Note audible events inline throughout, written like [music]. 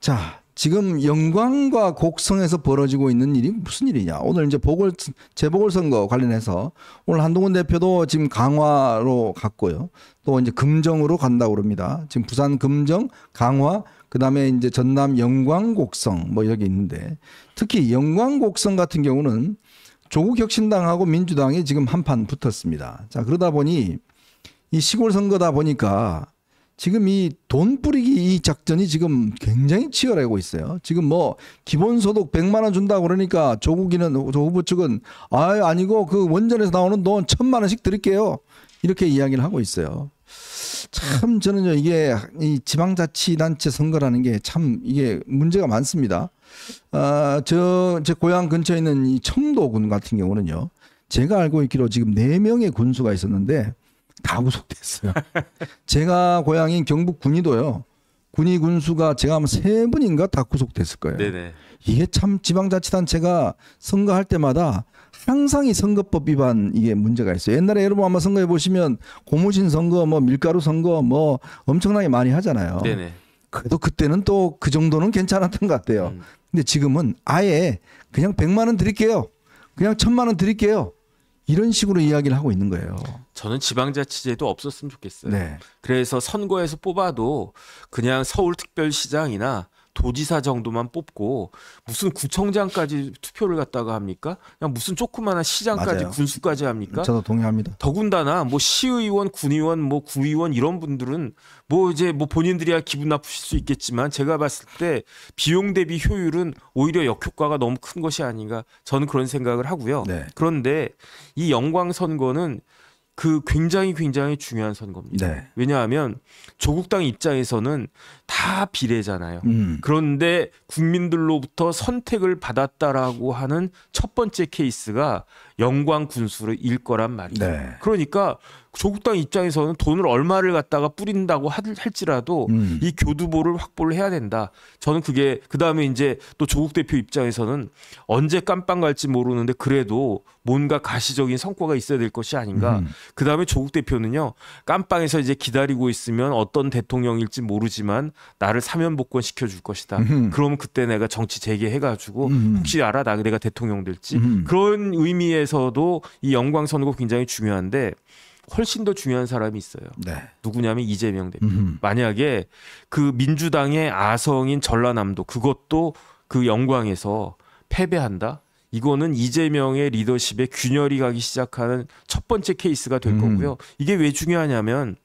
자, 지금 영광과 곡성에서 벌어지고 있는 일이 무슨 일이냐. 오늘 이제 보궐, 재보궐선거 관련해서 오늘 한동훈 대표도 지금 강화로 갔고요. 또 이제 금정으로 간다고 그럽니다. 지금 부산 금정, 강화, 그 다음에 이제 전남 영광 곡성 뭐 여기 있는데 특히 영광 곡성 같은 경우는 조국 혁신당하고 민주당이 지금 한판 붙었습니다. 자, 그러다 보니 이 시골 선거다 보니까 지금 이 돈 뿌리기 이 작전이 지금 굉장히 치열하고 있어요. 지금 뭐 기본소득 100만 원 준다 고 그러니까 조국이는 조 후보 측은 아 아니고 그 원전에서 나오는 돈 천만 원씩 드릴게요. 이렇게 이야기를 하고 있어요. 참 저는요 이게 이 지방자치단체 선거라는 게 참 이게 문제가 많습니다. 아저 제 고향 근처에 있는 이 청도군 같은 경우는요 제가 알고 있기로 지금 4 명의 군수가 있었는데 다 구속됐어요. [laughs] 제가 고향인 경북 군위도요. 군위 군수가 제가 아마 세 분인가 다 구속됐을 거예요. 네네. 이게 참 지방자치단체가 선거할 때마다 항상 이 선거법 위반 이게 문제가 있어요. 옛날에 여러분 아마 선거해 보시면 고무신 선거, 뭐 밀가루 선거, 뭐 엄청나게 많이 하잖아요. 네네. 그래도 그때는 또 그 정도는 괜찮았던 것 같아요. 음. 근데 지금은 아예 그냥 백만원 드릴게요. 그냥 천만원 드릴게요. 이런 식으로 이야기를 하고 있는 거예요. 저는 지방자치제도 없었으면 좋겠어요. 네. 그래서 선거에서 뽑아도 그냥 서울특별시장이나 도지사 정도만 뽑고 무슨 구청장까지 투표를 갖다가 합니까? 그냥 무슨 조그마한 시장까지 맞아요. 군수까지 합니까? 저도 동의합니다. 더군다나 뭐 시의원, 군의원, 뭐 구의원 이런 분들은 뭐 이제 뭐 본인들이야 기분 나쁘실 수 있겠지만 제가 봤을 때 비용 대비 효율은 오히려 역효과가 너무 큰 것이 아닌가 저는 그런 생각을 하고요. 네. 그런데 이 영광 선거는 그 굉장히 굉장히 중요한 선거입니다. 네. 왜냐하면 조국당 입장에서는 다 비례잖아요. 음. 그런데 국민들로부터 선택을 받았다라고 하는 첫 번째 케이스가 영광 군수를 일 거란 말이죠. 네. 그러니까 조국당 입장에서는 돈을 얼마를 갖다가 뿌린다고 할지라도 음. 이 교두보를 확보를 해야 된다. 저는 그게 그 다음에 이제 또 조국 대표 입장에서는 언제 깜빵 갈지 모르는데 그래도 뭔가 가시적인 성과가 있어야 될 것이 아닌가. 음. 그 다음에 조국 대표는요 깜빵에서 이제 기다리고 있으면 어떤 대통령일지 모르지만 나를 사면복권 시켜줄 것이다. 음. 그럼 그때 내가 정치 재개해가지고 음. 혹시 알아 나 내가 대통령 될지 음. 그런 의미에서도 이 영광 선거 굉장히 중요한데. 훨씬 더 중요한 사람이 있어요. 네. 누구냐면 이재명 대표. 음흠. 만약에 그 민주당의 아성인 전라남도 그것도 그 영광에서 패배한다. 이거는 이재명의 리더십에 균열이 가기 시작하는 첫 번째 케이스가 될 음. 거고요. 이게 왜 중요하냐면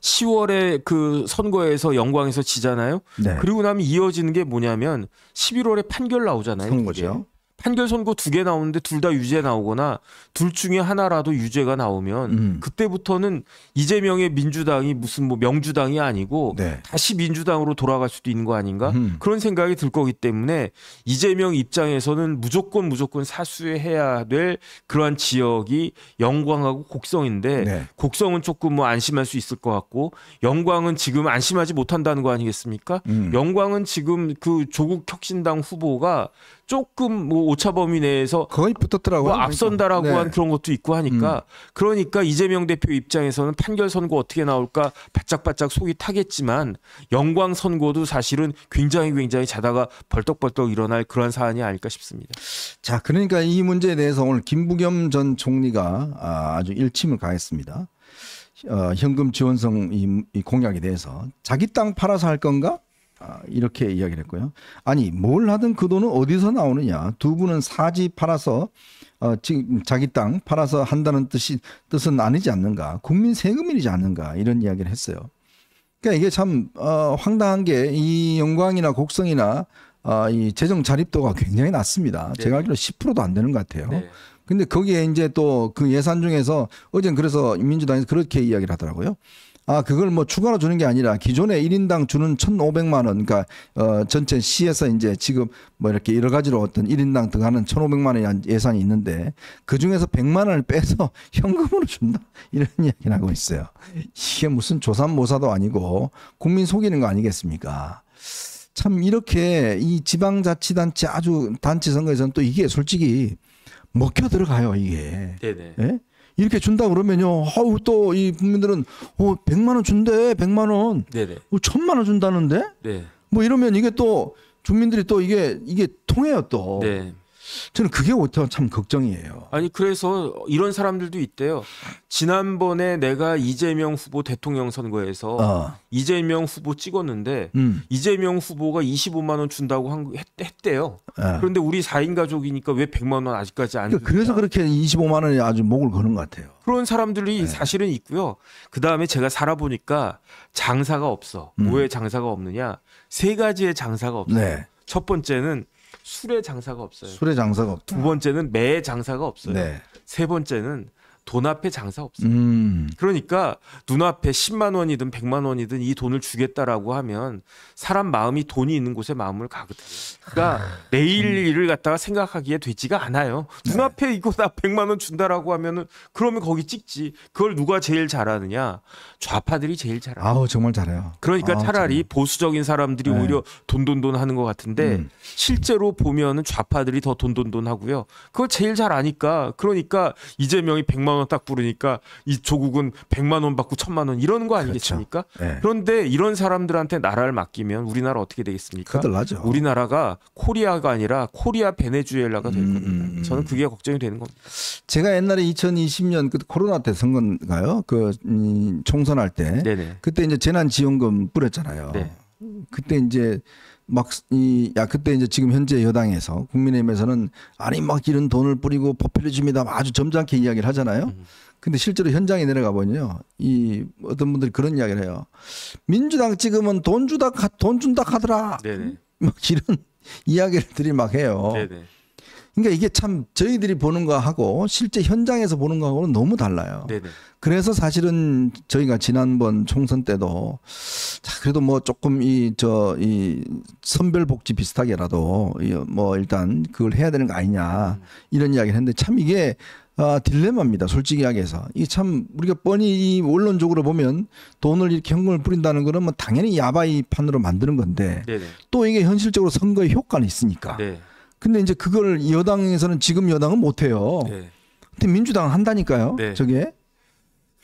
10월에 그 선거에서 영광에서 지잖아요. 네. 그리고 나면 이어지는 게 뭐냐면 11월에 판결 나오잖아요. 선거죠. 판결 선고 두개 나오는데 둘 다 유죄 나오거나 둘 중에 하나라도 유죄가 나오면 음. 그때부터는 이재명의 민주당이 무슨 뭐 명주당이 아니고 네. 다시 민주당으로 돌아갈 수도 있는 거 아닌가 음. 그런 생각이 들 거기 때문에 이재명 입장에서는 무조건 무조건 사수해야 될 그러한 지역이 영광하고 곡성인데 네. 곡성은 조금 뭐 안심할 수 있을 것 같고 영광은 지금 안심하지 못한다는 거 아니겠습니까? 음. 영광은 지금 그 조국 혁신당 후보가 조금 뭐 오차 범위 내에서 거의 붙었더라고요. 뭐 앞선다라고 네. 한 그런 것도 있고 하니까 음. 그러니까 이재명 대표 입장에서는 판결 선고 어떻게 나올까 바짝바짝 속이 타겠지만 영광 선고도 사실은 굉장히 굉장히 자다가 벌떡벌떡 일어날 그런 사안이 아닐까 싶습니다. 자, 그러니까 이 문제에 대해서 오늘 김부겸 전 총리가 아, 아주 일침을 가했습니다. 어, 현금 지원성 이, 이 공약에 대해서 자기 땅 팔아서 할 건가? 아, 이렇게 이야기를 했고요. 아니 뭘 하든 그 돈은 어디서 나오느냐? 두 분은 사지 팔아서 어, 지금 자기 땅 팔아서 한다는 뜻이 뜻은 아니지 않는가? 국민 세금이지 않는가? 이런 이야기를 했어요. 그러니까 이게 참 어, 황당한 게 이 영광이나 곡성이나 어, 이 재정 자립도가 굉장히 낮습니다. 네. 제가 알기로 10%도 안 되는 것 같아요. 네. 근데 거기에 이제 또 그 예산 중에서 어젠 그래서 민주당에서 그렇게 이야기를 하더라고요. 아, 그걸 뭐 추가로 주는 게 아니라 기존에 1인당 주는 1,500만 원, 그러니까 어, 전체 시에서 이제 지금 뭐 이렇게 여러 가지로 어떤 1인당 들어가는 1,500만 원의 예산이 있는데 그 중에서 100만 원을 빼서 [laughs] 현금으로 준다. 이런 이야기를 하고 있어요. 이게 무슨 조산모사도 아니고 국민 속이는 거 아니겠습니까? 참 이렇게 이 지방자치단체 아주 단체 선거에서는 또 이게 솔직히 먹혀 들어가요, 이게. 네네. 예? 이렇게 준다 그러면요. 아우또 이 국민들은 어 100만 원 준대. 100만 원. 네네. 어, 1000만 원 준다는데? 네. 뭐 이러면 이게 또 주민들이 또 이게 이게 통해요 또. 네. 저는 그게 오히려 참 걱정이에요. 아니 그래서 이런 사람들도 있대요. 지난번에 내가 이재명 후보 대통령 선거에서 어. 이재명 후보 찍었는데 음. 이재명 후보가 25만 원 준다고 한, 했, 대요 네. 예. 그런데 우리 4인 가족이니까 왜 100만 원 아직까지 안 그러니까 그래서 그렇게 25만 원이 아주 목을 거는 것 같아요. 그런 사람들이 네. 사실은 있고요. 그다음에 제가 살아보니까 장사가 없어. 음. 뭐에 장사가 없느냐? 세 가지의 장사가 없어요. 네. 첫 번째는 술에 장사가 없어요. 술의 장사가 없두 번째는 매 장사가 없어요. 네. 세 번째는 돈 앞에 장사 없어요. 음. 그러니까 눈앞에 10만 원이든 100만 원이든 이 돈을 주겠다라고 하면 사람 마음이 돈이 있는 곳에 마음을 가거든요. 그러니까 내일 아, 일을 갖다가 생각하기에 되지가 않아요. 네. 눈앞에 이거 다 100만 원 준다라고 하면은 그러면 거기 찍지. 그걸 누가 제일 잘하느냐? 좌파들이 제일 잘해 아우 정말 잘해요. 그러니까 아우, 차라리 정말. 보수적인 사람들이 네. 오히려 돈돈돈 하는 것 같은데 음. 실제로 보면은 좌파들이 더 돈돈돈 하고요. 그걸 제일 잘 아니까 그러니까 이재명이 100만 500만 원딱 부르니까 이 조국은 100만 원 받고 1000만 원 이러는 거 그렇죠. 아니겠습니까? 그렇죠. 네. 그런데 이런 사람들한테 나라를 맡기면 우리나라 어떻게 되겠습니까? 큰일 나죠. 우리나라가 코리아가 아니라 코리아 베네수엘라가 될 음, 겁니다. 음, 음, 저는 그게 걱정이 되는 겁니다. 제가 옛날에 2020년 그 코로나 때 선거인가요? 그 음, 총선할 때 네네. 그때 이제 재난지원금 뿌렸잖아요. 네. 그때 이제 막이야 그때 이제 지금 현재 여당에서 국민의힘에서는 아니 막 이런 돈을 뿌리고 포퓰리즘이다 아주 점잖게 이야기를 하잖아요. 음. 근데 실제로 현장에 내려가 보니요이 어떤 분들이 그런 이야기를 해요. 민주당 지금은 돈 주다 돈 준다 하더라. 네네. 막 이런 [laughs] 이야기들이 를막 해요. 네네. 그러니까 이게 참 저희들이 보는 거하고 실제 현장에서 보는 거하고는 너무 달라요. 네네. 그래서 사실은 저희가 지난번 총선 때도 자 그래도 뭐 조금 이 저 이 선별 복지 비슷하게라도 뭐 일단 그걸 해야 되는 거 아니냐 이런 이야기를 했는데 참 이게 아, 딜레마입니다. 솔직히 이야기해서. 이게 참 우리가 뻔히 이 원론적으로 보면 돈을 이렇게 현금을 뿌린다는 거는 뭐 당연히 야바이 판으로 만드는 건데 네네. 또 이게 현실적으로 선거에 효과는 있으니까. 네. 근데 이제 그걸 여당에서는 지금 여당은 못 해요. 네. 근데 민주당 한다니까요. 네. 저게.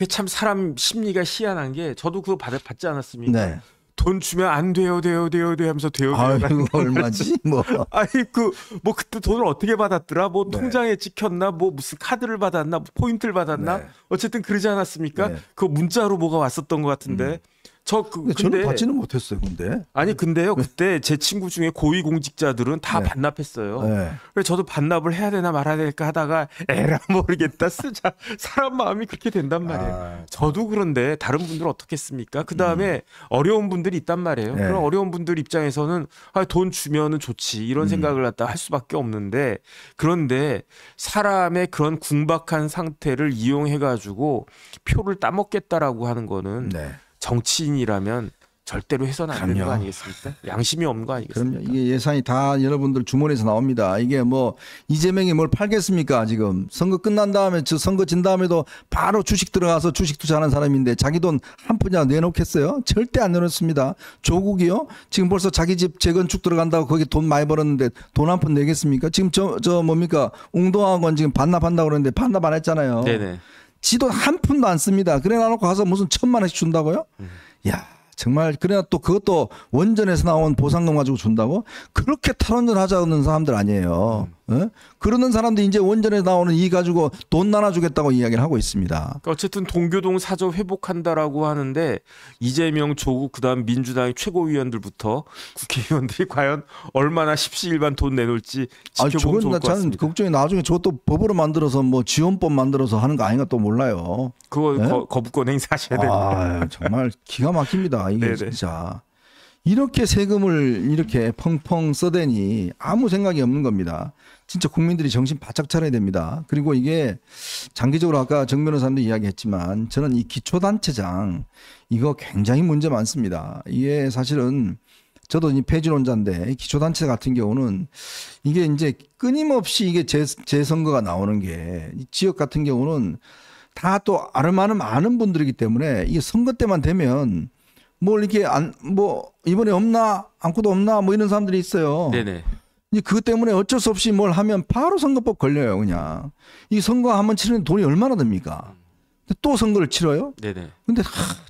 참 사람 심리가 희한한 게 저도 그거 받, 받지 않았습니까? 네. 돈 주면 안 돼요, 돼요, 돼요, 돼요 하면서 돼요. 돼요 아유, 얼마지? 뭐. [laughs] 아니, 그, 뭐, 그때 돈을 어떻게 받았더라? 뭐, 네. 통장에 찍혔나? 뭐, 무슨 카드를 받았나? 뭐 포인트를 받았나? 네. 어쨌든 그러지 않았습니까? 네. 그 문자로 뭐가 왔었던 것 같은데. 음. 저 그, 근데 저는 근데, 받지는 못했어요. 근데 아니 네. 근데요 네. 그때 제 친구 중에 고위 공직자들은 다 네. 반납했어요. 네. 그래서 저도 반납을 해야 되나 말아야 될까 하다가 에라 모르겠다 쓰자 [laughs] 사람 마음이 그렇게 된단 말이에요. 아, 저도 그런데 다른 분들은 어떻겠습니까? 그 다음에 음. 어려운 분들이 있단 말이에요. 네. 그런 어려운 분들 입장에서는 아, 돈 주면은 좋지 이런 음. 생각을 갖다 할 수밖에 없는데 그런데 사람의 그런 궁박한 상태를 이용해 가지고 표를 따먹겠다라고 하는 거는. 네. 정치인이라면 절대로 해서는 안 되는 거 아니겠습니까? 양심이 없는 거 아니겠습니까? 그럼요. 이게 예산이 다 여러분들 주머니에서 나옵니다. 이게 뭐 이재명이 뭘 팔겠습니까? 지금 선거 끝난 다음에 저 선거 진 다음에도 바로 주식 들어가서 주식 투자하는 사람인데 자기 돈 한 푼이나 내놓겠어요? 절대 안 내놓습니다. 조국이요? 지금 벌써 자기 집 재건축 들어간다고 거기 돈 많이 벌었는데 돈 한 푼 내겠습니까? 지금 저, 저 뭡니까? 웅동학원 지금 반납한다고 그러는데 반납 안 했잖아요. 네네. 지도한 푼도 안 씁니다. 그래 놔놓고 가서 무슨 천만 원씩 준다고요? 음. 야 정말 그래야 또 그것도 원전에서 나온 보상금 가지고 준다고 그렇게 탈원전 하자는 사람들 아니에요. 음. 어? 그러는 사람들이 이제 원전에 나오는 이 가지고 돈 나눠주겠다고 이야기를 하고 있습니다. 그러니까 어쨌든 동교동 사저 회복한다라고 하는데 이재명, 조국 그다음 민주당 의 최고위원들부터 국회의원들이 [laughs] 과연 얼마나 십시일반 돈 내놓을지 아, 지켜보면 좋을 것 같습니다. 걱정이 나중에 저것도 법으로 만들어서 뭐 지원법 만들어서 하는 거 아닌가 또 몰라요. 그거 네? 거, 부권 행사하셔야 아, 됩니다. 아, 정말 기가 막힙니다. 이게 네네. [laughs] 네. 진짜. 이렇게 세금을 이렇게 펑펑 써대니 아무 생각이 없는 겁니다. 진짜 국민들이 정신 바짝 차려야 됩니다. 그리고 이게 장기적으로 아까 정 변호사님도 이야기했지만 저는 이 기초단체장 이거 굉장히 문제 많습니다. 이게 사실은 저도 이 폐지론자인데 기초단체 같은 경우는 이게 이제 끊임없이 이게 재, 재선거가 나오는 게 지역 같은 경우는 다 또 아름아름 아는 분들이기 때문에 이게 선거 때만 되면 뭘 이렇게 안 뭐 이번에 없나 안고도 없나 뭐 이런 사람들이 있어요. 네네. 이제 그것 때문에 어쩔 수 없이 뭘 하면 바로 선거법 걸려요 그냥 이 선거 한번 치는 돈이 얼마나 됩니까또 선거를 치러요? 네네. 근데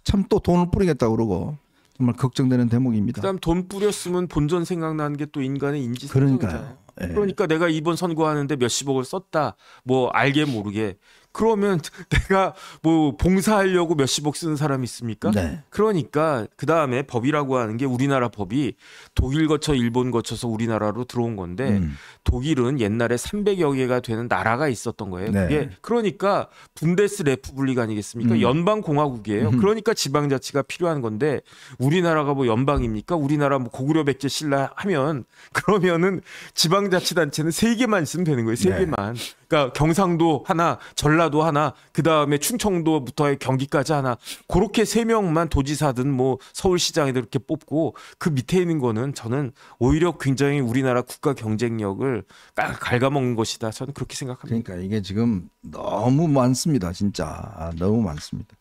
참 또 돈을 뿌리겠다 그러고 정말 걱정되는 대목입니다. 그다음 돈 뿌렸으면 본전 생각나는 게 또 인간의 인지 그러니까요. 예. 그러니까 내가 이번 선거하는데 몇십억을 썼다. 뭐 알게 모르게 그러면 [laughs] 내가 뭐 봉사하려고 몇십억 쓰는 사람이 있습니까? 네. 그러니까 그 다음에 법이라고 하는 게 우리나라 법이 독일 거쳐 일본 거쳐서 우리나라로 들어온 건데 음. 독일은 옛날에 300여 개가 되는 나라가 있었던 거예요. 네. 그게 그러니까 분데스 레프블릭 아니겠습니까? 음. 연방 공화국이에요. 음. 그러니까 지방자치가 필요한 건데 우리나라가 뭐 연방입니까? 우리나라 뭐 고구려 백제 신라 하면 [laughs] 그러면은 지방자치단체는 세 개만 있으면 되는 거예요. 세 네. 개만. 네. 그러니까 경상도 하나 전라 전라도 하나, 그 다음에 충청도부터의 경기까지 하나, 그렇게 세 명만 도지사든 뭐 서울시장이든 이렇게 뽑고 그 밑에 있는 거는 저는 오히려 굉장히 우리나라 국가 경쟁력을 갉아먹는 것이다. 저는 그렇게 생각합니다. 그러니까 이게 지금 너무 많습니다. 진짜 아, 너무 많습니다.